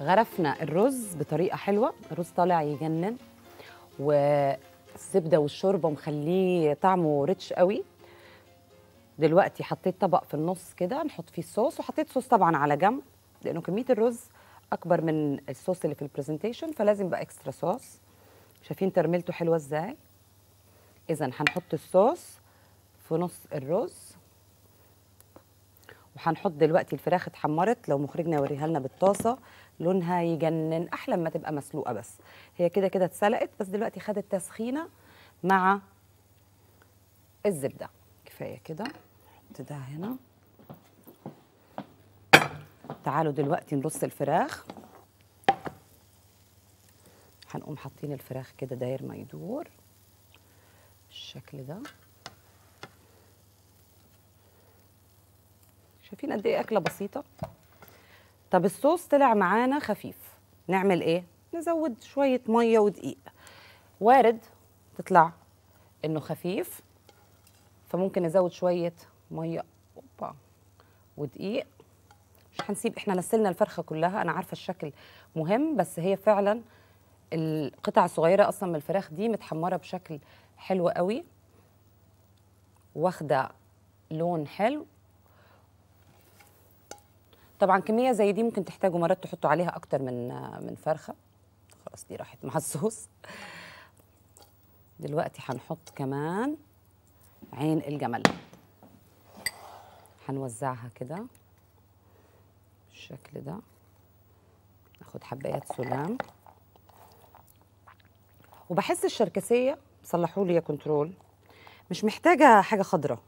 غرفنا الرز بطريقه حلوه الرز طالع يجنن والزبده والشوربه مخليه طعمه ريتش قوي دلوقتي حطيت طبق في النص كده نحط فيه الصوص وحطيت صوص طبعا على جنب لانه كميه الرز اكبر من الصوص اللي في البرزنتيشن فلازم بقى اكسترا صوص شايفين ترميلته حلوه ازاي اذا هنحط الصوص في نص الرز وهنحط دلوقتي الفراخ اتحمرت لو مخرجنا يوريها لنا بالطاسه لونها يجنن احلى ما تبقى مسلوقه بس هي كده كده اتسلقت بس دلوقتي خدت تسخينه مع الزبده كفايه كده نحط ده هنا تعالوا دلوقتي نرص الفراخ هنقوم حاطين الفراخ كده داير ما يدور بالشكل ده شايفين قد ايه اكله بسيطه طب الصوص طلع معانا خفيف نعمل ايه نزود شويه ميه ودقيق وارد تطلع انه خفيف فممكن نزود شويه ميه اوبا ودقيق مش هنسيب احنا نسلنا الفرخه كلها انا عارفه الشكل مهم بس هي فعلا القطع الصغيره اصلا من الفراخ دي متحمره بشكل حلو قوي واخده لون حلو طبعا كميه زي دي ممكن تحتاجوا مرات تحطوا عليها اكتر من من فرخه خلاص دي راحت مع الصوص دلوقتي هنحط كمان عين الجمل هنوزعها كده بالشكل ده ناخد حبايات سلام وبحس الشركسيه صلحوا لي يا كنترول مش محتاجه حاجه خضراء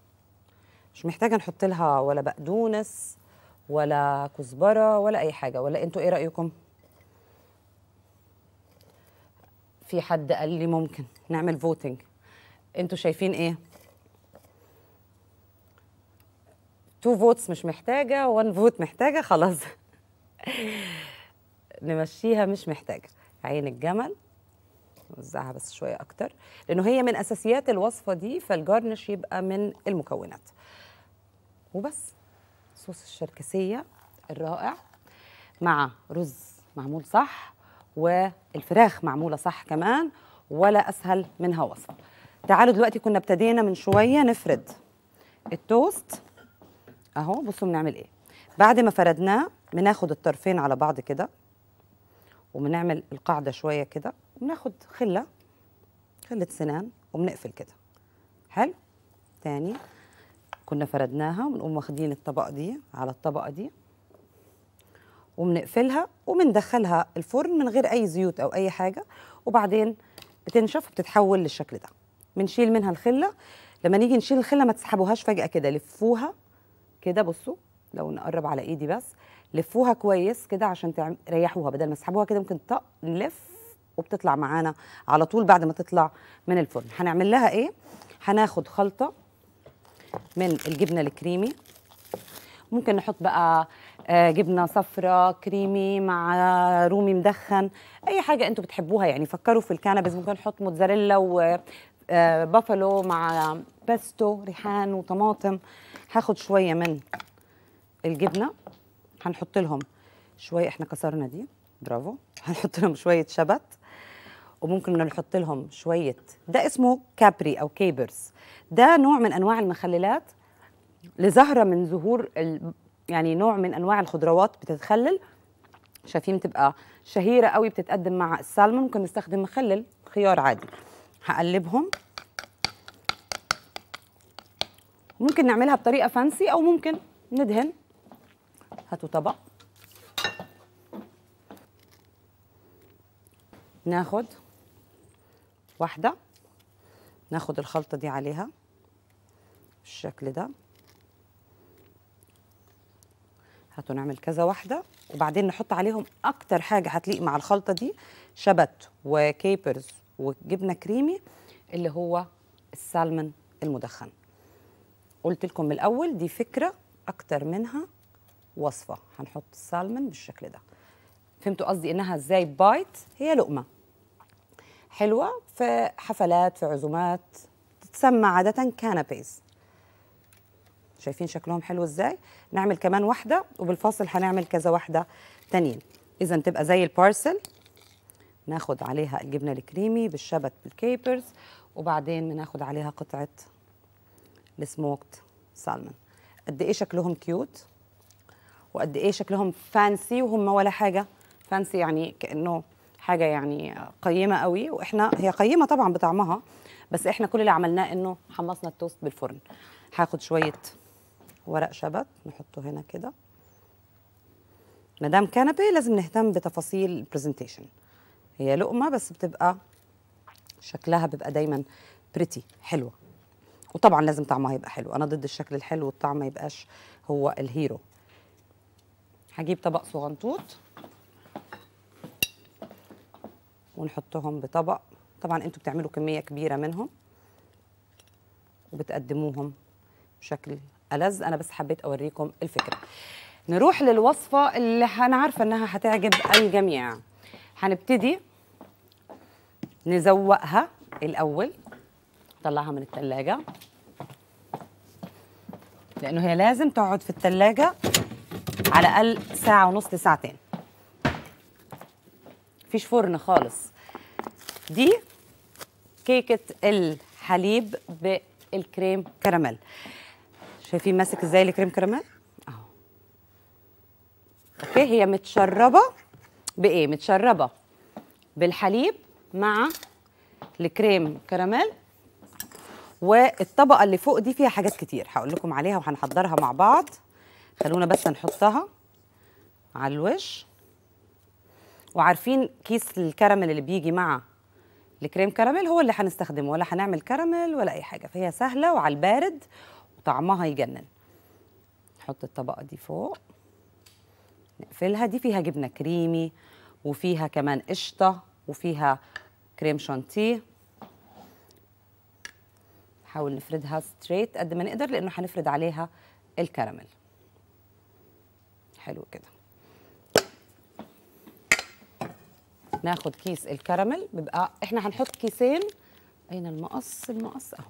مش محتاجه نحط لها ولا بقدونس ولا كزبره ولا اي حاجه ولا انتوا ايه رايكم في حد قال لي ممكن نعمل فوتنج انتوا شايفين ايه تو فوتس مش محتاجه وان فوت محتاجه خلاص نمشيها مش محتاجه عين الجمل نوزعها بس شويه اكتر لانه هي من اساسيات الوصفه دي فالجارنش يبقى من المكونات وبس صوص الشركسيه الرائع مع رز معمول صح والفراخ معموله صح كمان ولا اسهل منها وصفه تعالوا دلوقتي كنا ابتدينا من شويه نفرد التوست اهو بصوا بنعمل ايه بعد ما فردناه بناخد الطرفين على بعض كده وبنعمل القاعده شويه كده وبناخد خله خله سنان وبنقفل كده حلو تاني كنا فردناها ونقوم واخدين الطبقه دي على الطبقه دي وبنقفلها وبندخلها الفرن من غير اي زيوت او اي حاجه وبعدين بتنشف وبتتحول للشكل ده بنشيل منها الخله لما نيجي نشيل الخله ما تسحبوهاش فجاه كده لفوها كده بصوا لو نقرب على ايدي بس لفوها كويس كده عشان تريحوها بدل ما تسحبوها كده ممكن طق نلف وبتطلع معانا على طول بعد ما تطلع من الفرن هنعمل لها ايه هناخد خلطه من الجبنه الكريمي ممكن نحط بقى آه، جبنه صفراء كريمي مع رومي مدخن اي حاجه انتم بتحبوها يعني فكروا في الكنبس ممكن نحط موتزاريلا وبافالو آه، مع بيستو ريحان وطماطم هاخد شويه من الجبنه هنحط لهم شويه احنا كسرنا دي برافو هنحط لهم شويه شبت وممكن بدنا نحط لهم شويه ده اسمه كابري او كيبرز ده نوع من انواع المخللات لزهره من زهور ال... يعني نوع من انواع الخضروات بتتخلل شايفين بتبقى شهيره قوي بتتقدم مع السالمون ممكن نستخدم مخلل خيار عادي هقلبهم ممكن نعملها بطريقه فانسي او ممكن ندهن هاتوا طبق ناخد واحدة ناخد الخلطة دي عليها بالشكل ده هاتوا نعمل كذا واحدة وبعدين نحط عليهم أكتر حاجة هتليق مع الخلطة دي شبت وكيبرز وجبنة كريمي اللي هو السالمون المدخن قلت لكم من الأول دي فكرة أكتر منها وصفة هنحط السالمون بالشكل ده فهمتوا قصدي إنها إزاي بايت هي لقمة حلوة في حفلات في عزومات تتسمى عادة كانابيز شايفين شكلهم حلو ازاي نعمل كمان واحدة وبالفاصل هنعمل كذا واحدة تانيين إذا تبقى زي البارسل ناخد عليها الجبنة الكريمي بالشبت بالكيبرز وبعدين ناخد عليها قطعة السموكت سالمون قد ايه شكلهم كيوت وقد ايه شكلهم فانسي وهم ولا حاجه فانسي يعني كانه حاجه يعني قيمه قوي واحنا هي قيمه طبعا بطعمها بس احنا كل اللي عملناه انه حمصنا التوست بالفرن هاخد شويه ورق شبت نحطه هنا كده مدام كنبه لازم نهتم بتفاصيل البرزنتيشن هي لقمه بس بتبقى شكلها بيبقى دايما بريتي حلوه وطبعا لازم طعمها يبقى حلو انا ضد الشكل الحلو والطعم ما يبقاش هو الهيرو هجيب طبق صغنطوط ونحطهم بطبق طبعا انتوا بتعملوا كميه كبيره منهم وبتقدموهم بشكل ألذ أنا بس حبيت أوريكم الفكرة نروح للوصفة اللي أنا عارفة إنها هتعجب الجميع هنبتدي نزوقها الأول نطلعها من التلاجة لأنه هي لازم تقعد في التلاجة على الأقل ساعة ونص لساعتين مفيش فرن خالص دي كيكه الحليب بالكريم كراميل شايفين ماسك ازاي الكريم كراميل اهو اوكي هي متشربه بايه متشربه بالحليب مع الكريم كراميل والطبقه اللي فوق دي فيها حاجات كتير هقول لكم عليها وهنحضرها مع بعض خلونا بس نحطها على الوش وعارفين كيس الكراميل اللي بيجي مع الكريم كراميل هو اللي هنستخدمه ولا هنعمل كراميل ولا اي حاجه فهي سهله وعلى البارد وطعمها يجنن نحط الطبقه دي فوق نقفلها دي فيها جبنه كريمي وفيها كمان قشطه وفيها كريم شانتيه نحاول نفردها ستريت قد ما نقدر لانه هنفرد عليها الكراميل حلو كده ناخد كيس الكراميل بيبقى احنا هنحط كيسين اين المقص المقص اهو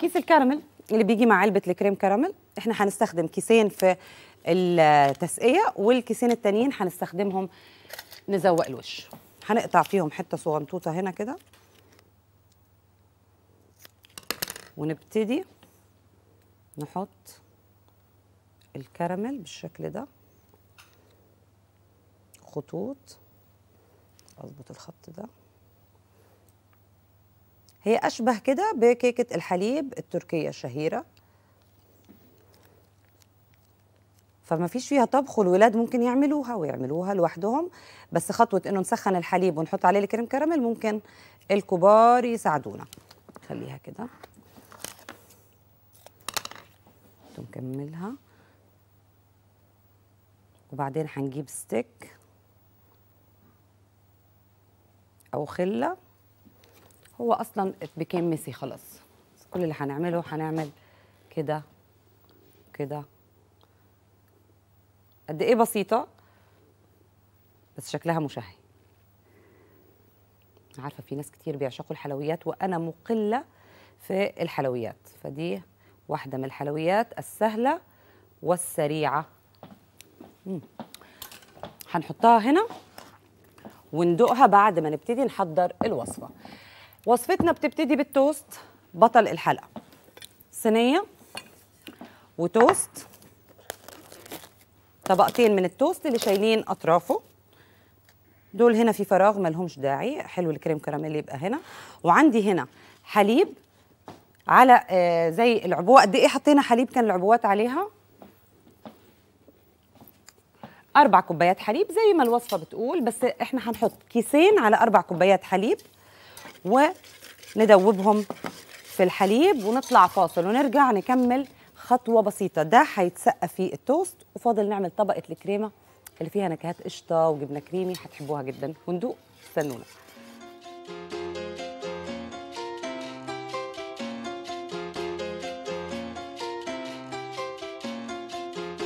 كيس الكراميل اللي بيجي مع علبه الكريم كراميل احنا هنستخدم كيسين في التسقيه والكيسين التانيين هنستخدمهم نزوق الوش هنقطع فيهم حته صغنطوطه هنا كده ونبتدي نحط الكراميل بالشكل ده خطوط اظبط الخط ده هي اشبه كده بكيكه الحليب التركيه الشهيره فما فيش فيها طبخ والولاد ممكن يعملوها ويعملوها لوحدهم بس خطوه انه نسخن الحليب ونحط عليه الكريم كراميل ممكن الكبار يساعدونا خليها كده نكملها وبعدين هنجيب ستيك او خله هو اصلا بكام ميسي خلاص كل اللي هنعمله هنعمل كده كده قد ايه بسيطه بس شكلها مشهي عارفه في ناس كتير بيعشقوا الحلويات وانا مقله في الحلويات فدي واحده من الحلويات السهله والسريعه هنحطها هنا وندوقها بعد ما نبتدي نحضر الوصفة وصفتنا بتبتدي بالتوست بطل الحلقة صينية وتوست طبقتين من التوست اللي شايلين أطرافه دول هنا في فراغ ملهمش داعي حلو الكريم كراميل يبقى هنا وعندي هنا حليب على آه، زي العبوه قد ايه حطينا حليب كان العبوات عليها أربع كوبايات حليب زي ما الوصفة بتقول بس إحنا هنحط كيسين على أربع كوبايات حليب وندوبهم في الحليب ونطلع فاصل ونرجع نكمل خطوة بسيطة ده هيتسقى في التوست وفاضل نعمل طبقة الكريمة اللي فيها نكهات قشطة وجبنة كريمي هتحبوها جدا وندوق استنونا